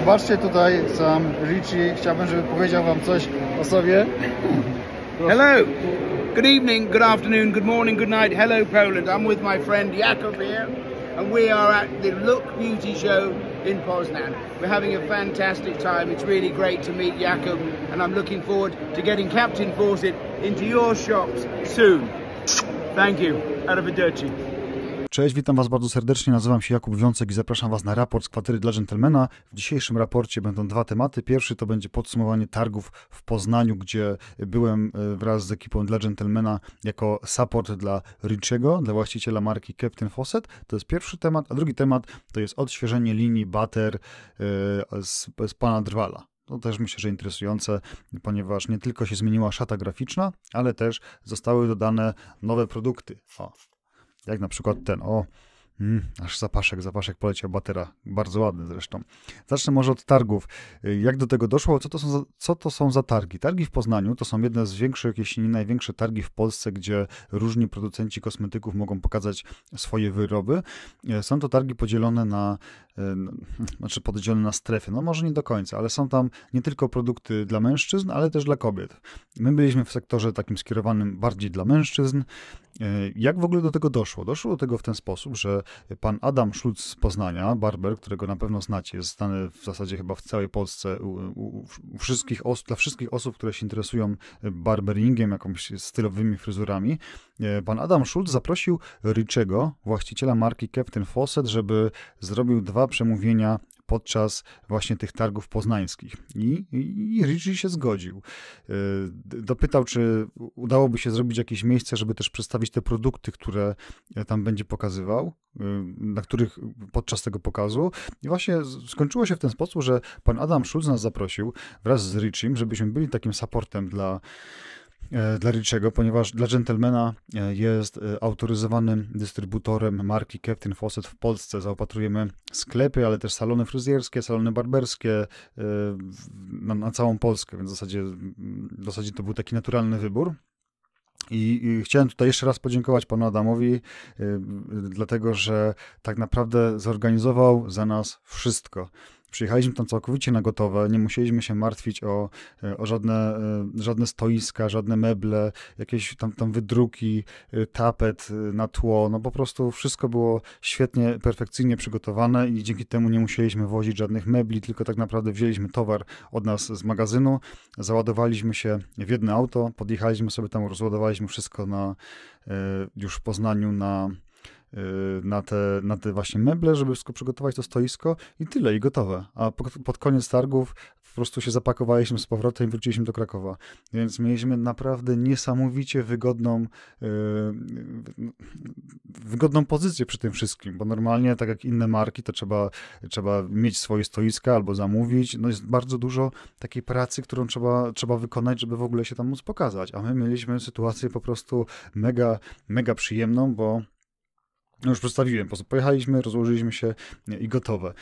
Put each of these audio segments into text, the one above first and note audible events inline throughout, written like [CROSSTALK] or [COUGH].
Zobaczcie tutaj sam Richie. Chciałbym, żeby powiedział Wam coś o sobie. [LAUGHS] Hello. Good evening, good afternoon, good morning, good night. Hello Poland. I'm with my friend Jakub here and we are at the Look Beauty Show in Poznan. We're having a fantastic time. It's really great to meet Jakub and I'm looking forward to getting Captain Fawcett into your shops soon. Thank you. Arrivederci. Cześć, witam Was bardzo serdecznie. Nazywam się Jakub Wiącek i zapraszam Was na raport z kwatery dla dżentelmena. W dzisiejszym raporcie będą dwa tematy. Pierwszy to będzie podsumowanie targów w Poznaniu, gdzie byłem e, wraz z ekipą dla dżentelmena jako support dla Richiego, dla właściciela marki Captain Fawcett. To jest pierwszy temat. A drugi temat to jest odświeżenie linii Butter e, z, z pana Drwala. To też myślę, że interesujące, ponieważ nie tylko się zmieniła szata graficzna, ale też zostały dodane nowe produkty. O, jak na przykład ten, o, Mm, aż zapaszek, zapaszek poleciał batera. Bardzo ładny zresztą. Zacznę może od targów. Y, jak do tego doszło? Co to, są za, co to są za targi? Targi w Poznaniu to są jedne z większych, jeśli nie największe targi w Polsce, gdzie różni producenci kosmetyków mogą pokazać swoje wyroby. Y, są to targi podzielone na [LAUGHS] znaczy podzielone na strefy. No może nie do końca, ale są tam nie tylko produkty dla mężczyzn, ale też dla kobiet. My byliśmy w sektorze takim skierowanym bardziej dla mężczyzn. E, jak w ogóle do tego doszło? Doszło do tego w ten sposób, że pan Adam Szulc z Poznania, barber, którego na pewno znacie, jest znany w zasadzie chyba w całej Polsce u, u, u wszystkich dla wszystkich osób, które się interesują barberingiem, jakąś stylowymi fryzurami, E, pan Adam Schulz zaprosił Richego, właściciela marki Captain Fawcett, żeby zrobił dwa przemówienia podczas właśnie tych targów poznańskich. I, i, i Richie się zgodził. E, dopytał, czy udałoby się zrobić jakieś miejsce, żeby też przedstawić te produkty, które e, tam będzie pokazywał, na których podczas tego pokazu. I właśnie skończyło się w ten sposób, że pan Adam Schulz nas zaprosił wraz z Richim, żebyśmy byli takim supportem dla E, dla Richiego, ponieważ dla Gentlemana e, jest e, autoryzowanym dystrybutorem marki Captain Fawcett w Polsce. Zaopatrujemy sklepy, ale też salony fryzjerskie, salony barberskie na, na całą Polskę, więc w zasadzie, w zasadzie to był taki naturalny wybór. I, chciałem tutaj jeszcze raz podziękować panu Adamowi, dlatego że tak naprawdę zorganizował za nas wszystko. Przyjechaliśmy tam całkowicie na gotowe, nie musieliśmy się martwić o, e, o żadne, e, żadne stoiska, żadne meble, jakieś tam, tam wydruki, e, tapet na tło. No po prostu wszystko było świetnie, perfekcyjnie przygotowane i dzięki temu nie musieliśmy wozić żadnych mebli, tylko tak naprawdę wzięliśmy towar od nas z magazynu, załadowaliśmy się w jedno auto, podjechaliśmy sobie tam, rozładowaliśmy wszystko na, już w Poznaniu na Y, na te, na te właśnie meble, żeby wszystko przygotować, to stoisko i tyle, i gotowe. A pod, pod koniec targów po prostu się zapakowaliśmy z powrotem i wróciliśmy do Krakowa. Więc mieliśmy naprawdę niesamowicie wygodną, yy, wygodną pozycję przy tym wszystkim, bo normalnie, tak jak inne marki, to trzeba, trzeba mieć swoje stoiska albo zamówić. No jest bardzo dużo takiej pracy, którą trzeba, trzeba wykonać, żeby w ogóle się tam móc pokazać. A my mieliśmy sytuację po prostu mega, mega przyjemną, bo no już przedstawiłem, po prostu pojechaliśmy, rozłożyliśmy się i gotowe.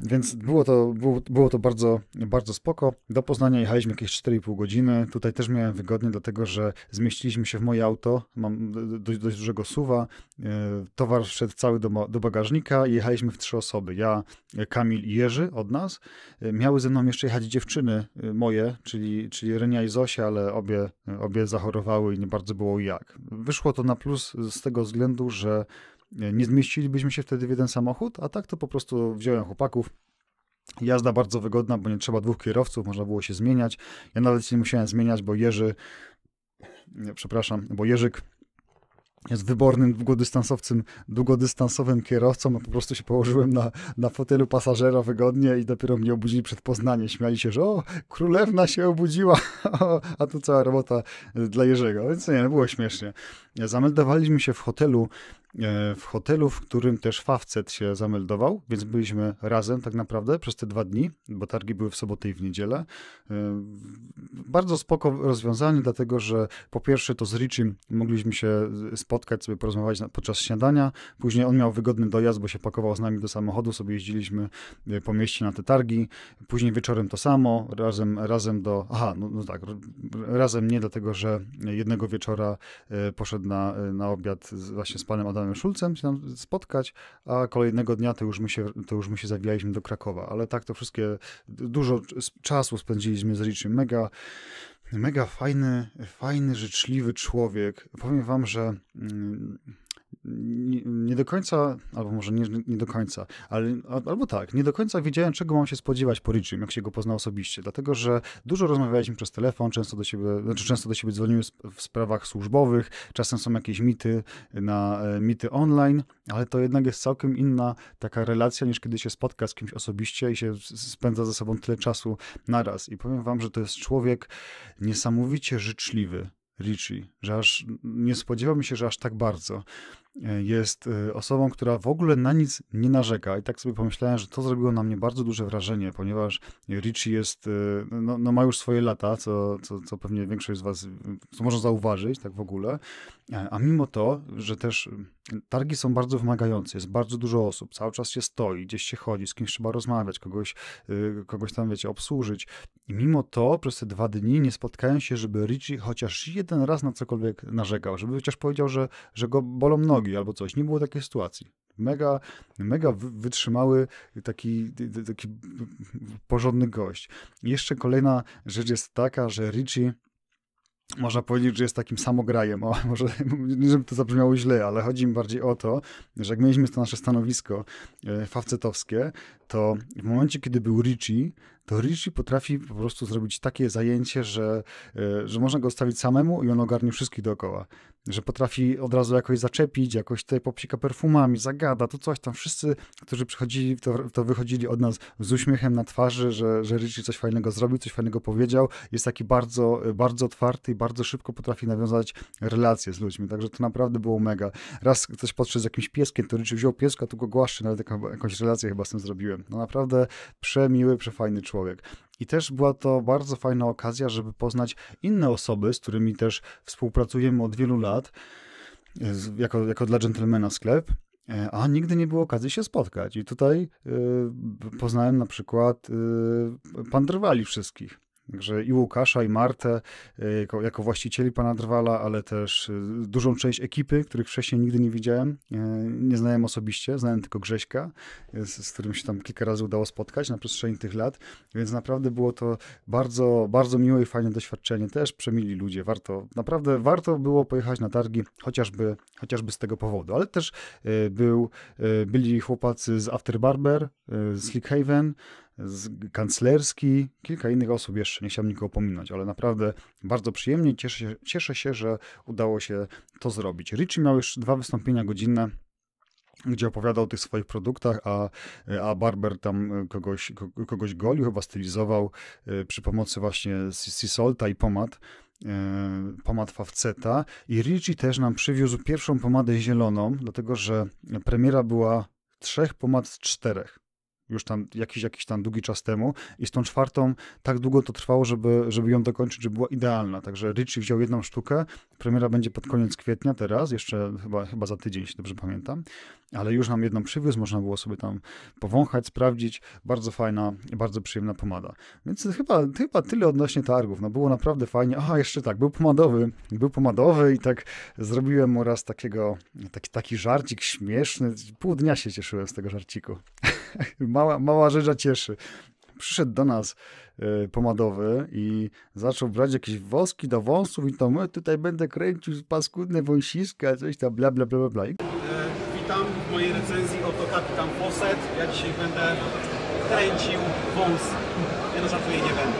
Więc było to, było, było to bardzo, bardzo spoko. Do Poznania jechaliśmy jakieś 4,5 godziny. Tutaj też miałem wygodnie, dlatego że zmieściliśmy się w moje auto. Mam dość, dość dużego suwa. E, towar wszedł cały do, do bagażnika i jechaliśmy w trzy osoby. Ja, Kamil i Jerzy od nas. E, miały ze mną jeszcze jechać dziewczyny e, moje, czyli, czyli Renia i Zosia, ale obie, obie zachorowały i nie bardzo było jak. Wyszło to na plus z tego względu, że nie zmieścilibyśmy się wtedy w jeden samochód, a tak to po prostu wziąłem chłopaków. Jazda bardzo wygodna, bo nie trzeba dwóch kierowców, można było się zmieniać. Ja nawet się nie musiałem zmieniać, bo Jerzy, nie, przepraszam, bo Jerzyk jest wybornym długodystansowcem, długodystansowym kierowcą, a po prostu się położyłem na, na fotelu pasażera wygodnie i dopiero mnie obudzili przed Poznaniem. Śmiali się, że o, królewna się obudziła, [LAUGHS] a to cała robota dla Jerzego. Więc nie, było śmiesznie. Zameldowaliśmy się w hotelu E, w hotelu, w którym też Fawcet się zameldował, więc byliśmy razem tak naprawdę przez te dwa dni, bo targi były w sobotę i w niedzielę. E, bardzo spoko rozwiązanie, dlatego że po pierwsze to z Richim mogliśmy się spotkać, sobie porozmawiać podczas śniadania. Później on miał wygodny dojazd, bo się pakował z nami do samochodu, sobie jeździliśmy e, po mieście na te targi. Później wieczorem to samo, razem, razem do... Aha, no, no tak, razem nie, dlatego że jednego wieczora poszedł na, na obiad właśnie z panem Adamem Donaldem się tam spotkać, a kolejnego dnia to już my się, to już my się zawijaliśmy do Krakowa. Ale tak to wszystkie, dużo czasu spędziliśmy z Richiem. Mega, mega fajny, fajny, życzliwy człowiek. Powiem wam, że... Mm, nie, nie do końca, albo może nie, nie do końca, ale, albo tak, nie do końca wiedziałem, czego mam się spodziewać po Richim, jak się go poznał osobiście, dlatego że dużo rozmawialiśmy przez telefon, często do siebie, znaczy często do siebie dzwoniłem w sprawach służbowych, czasem są jakieś mity na e, mity online, ale to jednak jest całkiem inna taka relacja, niż kiedy się spotka z kimś osobiście i się spędza ze sobą tyle czasu naraz. I powiem wam, że to jest człowiek niesamowicie życzliwy. Richie, że aż nie spodziewałem się, że aż tak bardzo. E, jest e, osobą, która w ogóle na nic nie narzeka. I tak sobie pomyślałem, że to zrobiło na mnie bardzo duże wrażenie, ponieważ Richie jest, e, no, no ma już swoje lata, co, co, co pewnie większość z was co może zauważyć, tak w ogóle. A mimo to, że też targi są bardzo wymagające, jest bardzo dużo osób, cały czas się stoi, gdzieś się chodzi, z kimś trzeba rozmawiać, kogoś, kogoś tam, wiecie, obsłużyć. I mimo to przez te dwa dni nie spotkałem się, żeby Richie chociaż jeden raz na cokolwiek narzekał, żeby chociaż powiedział, że, że go bolą nogi, albo coś. Nie było takiej sytuacji. Mega, mega wytrzymały taki, taki porządny gość. I jeszcze kolejna rzecz jest taka, że Richie można powiedzieć, że jest takim samograjem. O, [LAUGHS] może, żeby to zabrzmiało źle, ale chodzi mi bardziej o to, że jak mieliśmy to nasze stanowisko e, facetowskie, to w momencie, kiedy był Richie, to Richie potrafi po prostu zrobić takie zajęcie, że, e, że można go stawić samemu i on ogarnie wszystkich dookoła. Że potrafi od razu jakoś zaczepić, jakoś tutaj popsika perfumami, zagada, to coś tam. Wszyscy, którzy przychodzili, to, to wychodzili od nas z uśmiechem na twarzy, że, że Richie coś fajnego zrobił, coś fajnego powiedział. Jest taki bardzo, bardzo otwarty i bardzo szybko potrafi nawiązać relacje z ludźmi. Także to naprawdę było mega. Raz ktoś podszedł z jakimś pieskiem, to Richie wziął pieska, tu go głaszczy, nawet jakąś relację chyba z tym zrobiłem. No naprawdę przemiły, przefajny człowiek człowiek. I też była to bardzo fajna okazja, żeby poznać inne osoby, z którymi też współpracujemy od wielu lat, e, jako, jako dla dżentelmena sklep, e, a nigdy nie było okazji się spotkać. I tutaj y, poznałem na przykład y, pan Drwali wszystkich. Także i Łukasza, i Martę y, jako, jako właścicieli pana Drwala, ale też y, dużą część ekipy, których wcześniej nigdy nie widziałem. Y, nie znałem osobiście, znałem tylko Grześka, z, z którym się tam kilka razy udało spotkać na przestrzeni tych lat, więc naprawdę było to bardzo, bardzo miłe i fajne doświadczenie. Też przemili ludzie, warto, naprawdę warto było pojechać na targi, chociażby, chociażby z tego powodu, ale też był, byli chłopacy z After Barber, z Slick Haven, Kanclerski, kilka innych osób jeszcze, nie chciałem nikogo pominąć, ale naprawdę bardzo przyjemnie, cieszę się, cieszę się że udało się to zrobić. Richie miał już dwa wystąpienia godzinne, gdzie opowiadał o tych swoich produktach, a, a Barber tam kogoś, kogoś golił, chyba stylizował e, przy pomocy właśnie Sisolta i pomad e, pomad Fawceta i Richie też nam przywiózł pierwszą pomadę zieloną, dlatego że premiera była trzech pomad z czterech już tam jakiś, jakiś tam długi czas temu i z tą czwartą tak długo to trwało, żeby, żeby ją dokończyć, żeby była idealna. Także Richie wziął jedną sztukę, premiera będzie pod koniec kwietnia teraz, jeszcze chyba, chyba za tydzień, jeśli dobrze pamiętam ale już nam jedną przywiózł, można było sobie tam powąchać, sprawdzić. Bardzo fajna, bardzo przyjemna pomada. Więc chyba, chyba tyle odnośnie targów. No było naprawdę fajnie. Aha, jeszcze tak, był pomadowy, był pomadowy i tak zrobiłem mu raz takiego, taki, taki żarcik śmieszny. Pół dnia się cieszyłem z tego żarciku. [LAUGHS] mała, mała rzecz cieszy przyszedł do nas y, pomadowy i zaczął brać jakieś woski do wąsów i to my tutaj będę kręcił paskudne wąsiska, coś tam bla bla bla bla witam w mojej recenzji oto Kapitan poset. Ja dzisiaj będę kręcił wąs. Ja no żartuję, nie będę.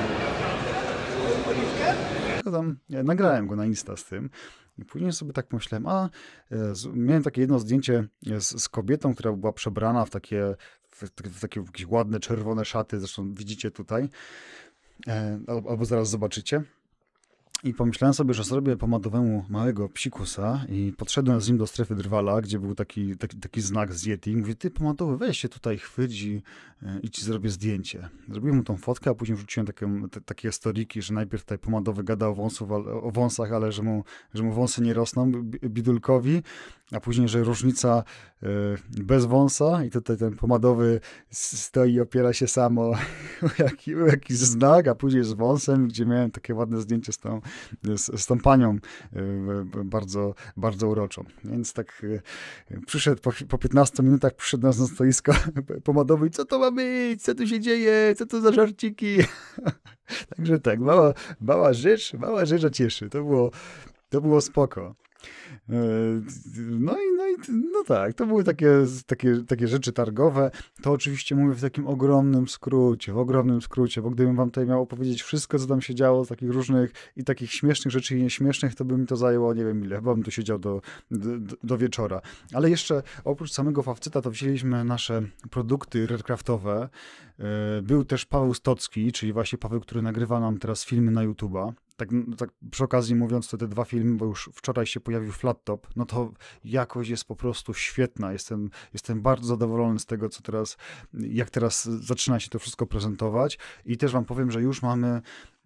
No tam, ja nagrałem go na Insta z tym. I później sobie tak myślałem, a e, z, miałem takie jedno zdjęcie e, z, z, kobietą, która była przebrana w takie, w, w takie jakieś ładne czerwone szaty, zresztą widzicie tutaj, e, albo, albo zaraz zobaczycie. I pomyślałem sobie, że zrobię pomadowemu małego psikusa i podszedłem z nim do strefy drwala, gdzie był taki, taki, taki znak z Yeti. mówię, ty pomadowy, weź się tutaj, chwyć i, e, i ci zrobię zdjęcie. Zrobiłem mu tą fotkę, a później wrzuciłem takie, te, takie storiki, że najpierw tutaj pomadowy gada o, wąsów, o wąsach, ale że mu, że mu wąsy nie rosną, bidulkowi, a później, że różnica e, bez wąsa i tutaj ten pomadowy stoi i opiera się samo [LAUGHS] o, jaki, o jakiś znak, a później z wąsem, gdzie miałem takie ładne zdjęcie z tą z, z tą panią y, bardzo, bardzo uroczą. Więc tak y, przyszedł po, po 15 minutach, przyszedł nas na stoisko i [LAUGHS] co to ma być, co tu się dzieje, co to za żarciki. [LAUGHS] Także tak, mała, mała rzecz, mała rzecz, a cieszy. To było, to było spoko. E, no i, no i no tak, to były takie, takie, takie rzeczy targowe. To oczywiście mówię w takim ogromnym skrócie, w ogromnym skrócie, bo gdybym wam tutaj miał opowiedzieć wszystko, co tam się działo, z takich różnych i takich śmiesznych rzeczy i nieśmiesznych, to by mi to zajęło nie wiem ile, chyba bym tu siedział do, do, do wieczora. Ale jeszcze oprócz samego Fawcyta, to wzięliśmy nasze produkty redcraftowe. E, był też Paweł Stocki, czyli właśnie Paweł, który nagrywa nam teraz filmy na YouTube'a tak, tak przy okazji mówiąc te, te dwa filmy, bo już wczoraj się pojawił Flat Top, no to jakość jest po prostu świetna. Jestem, jestem bardzo zadowolony z tego, co teraz, jak teraz zaczyna się to wszystko prezentować. I też wam powiem, że już mamy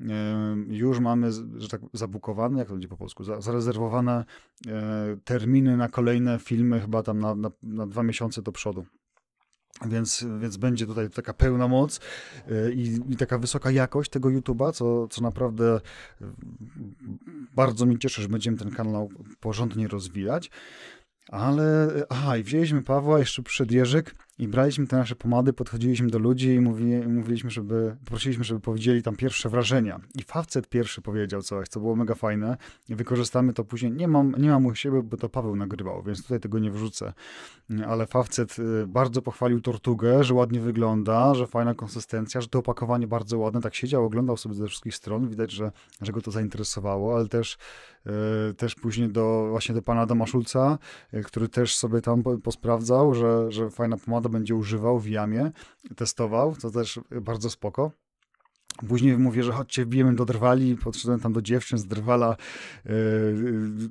e, już mamy, że tak zabukowane, jak to będzie po polsku, zarezerwowane e, terminy na kolejne filmy, chyba tam na, na, na dwa miesiące do przodu. Więc, więc będzie tutaj taka pełna moc e, i, i taka wysoka jakość tego YouTube'a, co, co naprawdę e, bardzo mi cieszy, że będziemy ten kanał porządnie rozwijać. Ale, e, aha, i wzięliśmy Pawła jeszcze przed Jerzyk i braliśmy te nasze pomady, podchodziliśmy do ludzi i mówiliśmy, żeby, prosiliśmy, żeby powiedzieli tam pierwsze wrażenia. I facet pierwszy powiedział coś, co było mega fajne. wykorzystamy to później. Nie mam, nie mam u siebie, bo to Paweł nagrywał, więc tutaj tego nie wrzucę. Ale facet y, bardzo pochwalił tortugę, że ładnie wygląda, że fajna konsystencja, że to opakowanie bardzo ładne. Tak siedział, oglądał sobie ze wszystkich stron. Widać, że, że go to zainteresowało, ale też, y, też później do, właśnie do pana Adama Szulca, y, który też sobie tam posprawdzał, że, że fajna pomada będzie używał w jamie, testował, co też bardzo spoko. Później mówię, że chodźcie, bijemy do drwali. Podszedłem tam do dziewczyn z drwala yy,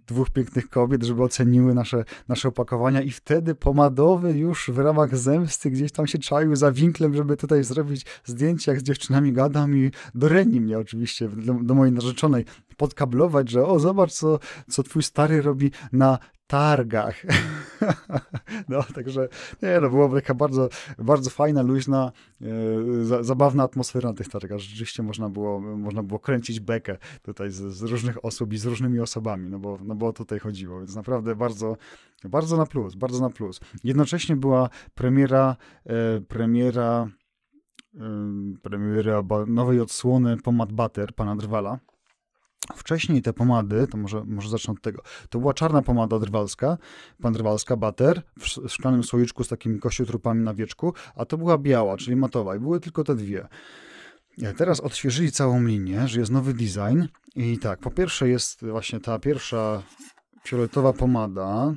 dwóch pięknych kobiet, żeby oceniły nasze, nasze opakowania. I wtedy pomadowy już w ramach zemsty gdzieś tam się czaił za winklem, żeby tutaj zrobić zdjęcie, jak z dziewczynami gadam. I do Reni mnie oczywiście, do, do mojej narzeczonej podkablować, że o, zobacz, co, co twój stary robi na targach. [LAUGHS] No, także nie, no, byłaby taka bardzo, bardzo fajna, luźna, e, za, zabawna atmosfera na tych targach. Rzeczywiście można było, można było kręcić bekę tutaj z, z, różnych osób i z różnymi osobami, no bo, no bo tutaj chodziło, więc naprawdę bardzo, bardzo na plus, bardzo na plus. Jednocześnie była premiera, e, premiera, e, premiera nowej odsłony Pomad Butter, pana Drwala. Wcześniej te pomady, to może, może zacznę od tego. To była czarna pomada drwalska, drwalska, bater, w szklanym słoiczku z takimi kościotrupami na wieczku, a to była biała, czyli matowa i były tylko te dwie. E, teraz odświeżyli całą linię, że jest nowy design i tak, po pierwsze jest właśnie ta pierwsza fioletowa pomada,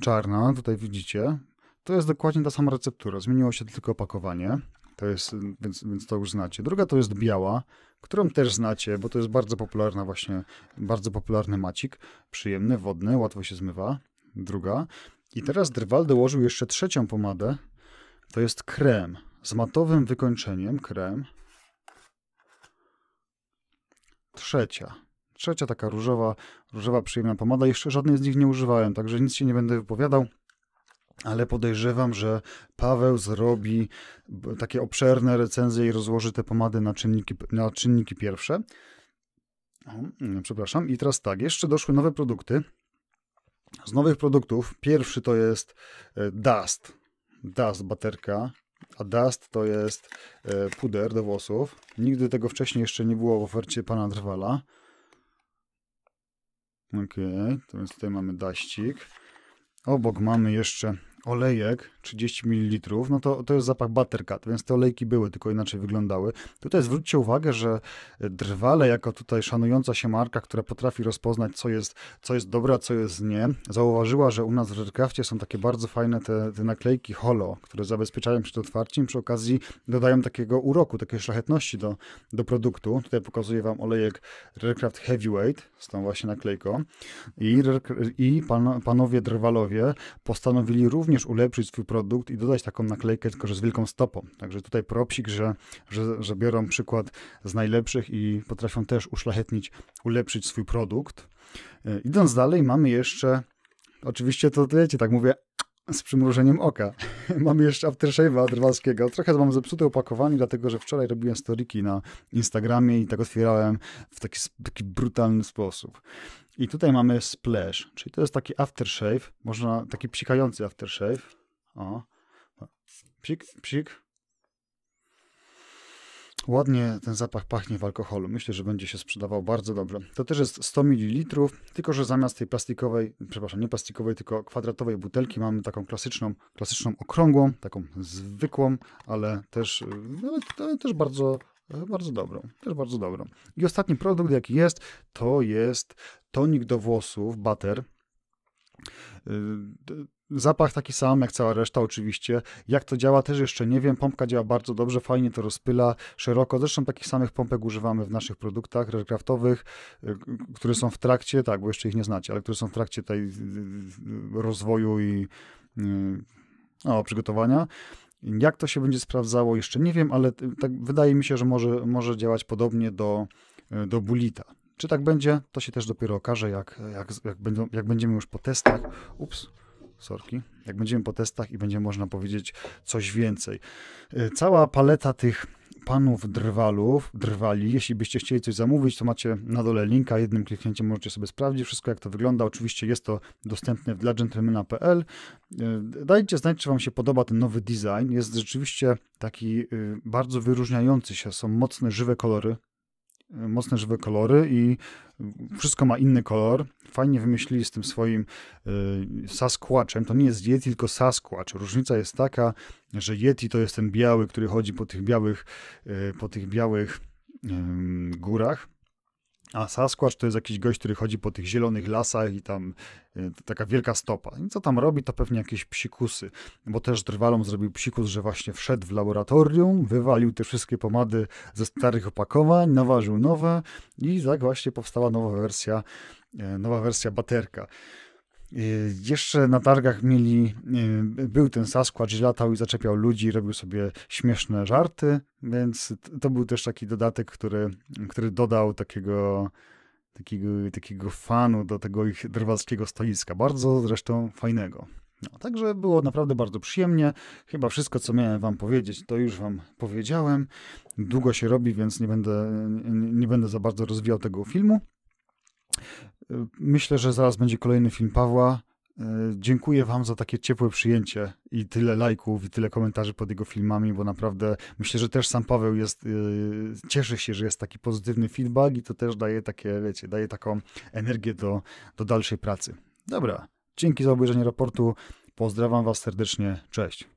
czarna, tutaj widzicie, to jest dokładnie ta sama receptura, zmieniło się tylko opakowanie. To jest, więc, więc to już znacie. Druga to jest biała, którą też znacie, bo to jest bardzo popularna właśnie, bardzo popularny macik. Przyjemny, wodny, łatwo się zmywa. Druga. I teraz Drwal dołożył jeszcze trzecią pomadę. To jest krem z matowym wykończeniem. Krem. Trzecia. Trzecia taka różowa, różowa przyjemna pomada. Jeszcze żadnej z nich nie używałem, także nic się nie będę wypowiadał ale podejrzewam, że Paweł zrobi takie obszerne recenzje i rozłoży te pomady na czynniki, na czynniki pierwsze. Mm, przepraszam, i teraz tak, jeszcze doszły nowe produkty. Z nowych produktów pierwszy to jest e, Dust. Dust baterka, a Dust to jest e, puder do włosów. Nigdy tego wcześniej jeszcze nie było w ofercie pana Drwala. Okej, okay, to więc tutaj mamy daścik. Obok mamy jeszcze olejek 30 ml, no to, to jest zapach buttercat, więc te olejki były, tylko inaczej wyglądały. Tutaj zwróćcie uwagę, że Drwale, jako tutaj szanująca się marka, która potrafi rozpoznać, co jest, co jest dobre, a co jest nie, zauważyła, że u nas w Redcraftie są takie bardzo fajne te, te naklejki holo, które zabezpieczają przed otwarciem, przy okazji dodają takiego uroku, takiej szlachetności do, do produktu. Tutaj pokazuję Wam olejek Redcraft Heavyweight z tą właśnie naklejką i, i pan, panowie drwalowie postanowili również również ulepszyć swój produkt i dodać taką naklejkę, tylko że z wielką stopą. Także tutaj propsik, że, że, że biorą przykład z najlepszych i potrafią też uszlachetnić, ulepszyć swój produkt. E, idąc dalej, mamy jeszcze Oczywiście to wiecie, tak mówię z przymrużeniem oka. [LAUGHS] Mam jeszcze Aftershave'a od Rwalskiego. Trochę mam zepsute opakowanie, dlatego że wczoraj robiłem storiki na Instagramie i tak otwierałem w taki, taki brutalny sposób. I tutaj mamy splash, czyli to jest taki aftershave, można taki psikający aftershave. O. Psik, psik. Ładnie ten zapach pachnie w alkoholu. Myślę, że będzie się sprzedawał bardzo dobrze. To też jest 100 ml, tylko że zamiast tej plastikowej, przepraszam, nie plastikowej, tylko kwadratowej butelki mamy taką klasyczną, klasyczną okrągłą, taką zwykłą, ale też, też bardzo bardzo dobrą, też bardzo dobrą. I ostatni produkt, jaki jest, to jest tonik do włosów, butter. Y, Zapach taki sam jak cała reszta, oczywiście. Jak to działa, też jeszcze nie wiem. Pompka działa bardzo dobrze, fajnie to rozpyla szeroko. Zresztą takich samych pompek używamy w naszych produktach recraftowych, y, y, które są w trakcie, tak, bo jeszcze ich nie znacie, ale które są w trakcie tej y, rozwoju i przygotowania. Jak to się będzie sprawdzało, jeszcze nie wiem, ale tak wydaje mi się, że może, może działać podobnie do, do bulita. Czy tak będzie, to się też dopiero okaże, jak, jak, jak, będą, jak będziemy już po testach. Ups. Sorki. Jak będziemy po testach i będzie można powiedzieć coś więcej. Y, cała paleta tych panów drwalów, drwali, jeśli byście chcieli coś zamówić, to macie na dole linka, jednym kliknięciem możecie sobie sprawdzić wszystko, jak to wygląda. Oczywiście jest to dostępne dla gentlemana.pl. Y, dajcie znać, czy wam się podoba ten nowy design. Jest rzeczywiście taki y, bardzo wyróżniający się, są mocne, żywe kolory, mocne żywe kolory i wszystko ma inny kolor. Fajnie wymyślili z tym swoim y, Sasquatchem. To nie jest Yeti, tylko Sasquatch. Różnica jest taka, że Yeti to jest ten biały, który chodzi po tych białych, y, po tych białych y, górach, a Sasquatch to jest jakiś gość, który chodzi po tych zielonych lasach i tam y, taka wielka stopa. I co tam robi, to pewnie jakieś psikusy, bo też drwalom zrobił psikus, że właśnie wszedł w laboratorium, wywalił te wszystkie pomady ze starych opakowań, naważył nowe i tak właśnie powstała nowa wersja, y, nowa wersja baterka. Y, jeszcze na targach mieli, y, był ten Sasquatch, latał i zaczepiał ludzi, robił sobie śmieszne żarty, więc to był też taki dodatek, który, który dodał takiego, takiego, takiego fanu do tego ich drwalskiego stoiska. Bardzo zresztą fajnego. No, także było naprawdę bardzo przyjemnie. Chyba wszystko, co miałem Wam powiedzieć, to już Wam powiedziałem. Długo się robi, więc nie będę, nie będę za bardzo rozwijał tego filmu. Myślę, że zaraz będzie kolejny film Pawła. E, dziękuję Wam za takie ciepłe przyjęcie i tyle lajków, i tyle komentarzy pod jego filmami, bo naprawdę myślę, że też sam Paweł jest, e, cieszy się, że jest taki pozytywny feedback i to też daje takie, wiecie, daje taką energię do, do dalszej pracy. Dobra, dzięki za obejrzenie raportu. Pozdrawiam Was serdecznie. Cześć.